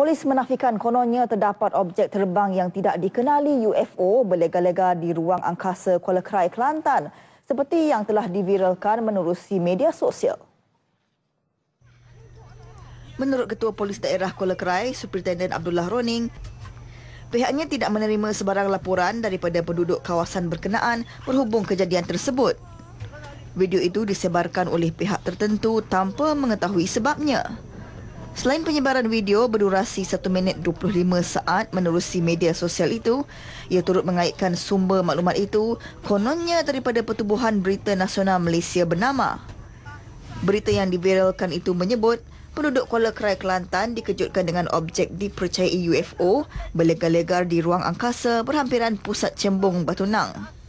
Polis menafikan kononnya terdapat objek terbang yang tidak dikenali UFO berlega-lega di ruang angkasa Kuala Krai, Kelantan seperti yang telah diviralkan menerusi media sosial. Menurut Ketua Polis Daerah Kuala Krai, Superintendent Abdullah Roning, pihaknya tidak menerima sebarang laporan daripada penduduk kawasan berkenaan berhubung kejadian tersebut. Video itu disebarkan oleh pihak tertentu tanpa mengetahui sebabnya. Selain penyebaran video berdurasi 1 minit 25 saat menerusi media sosial itu, ia turut mengaitkan sumber maklumat itu kononnya daripada Pertubuhan Berita Nasional Malaysia bernama. Berita yang diviralkan itu menyebut penduduk Kuala Kerai Kelantan dikejutkan dengan objek dipercayai UFO berlegar-legar di ruang angkasa berhampiran pusat cembung Batu Nang.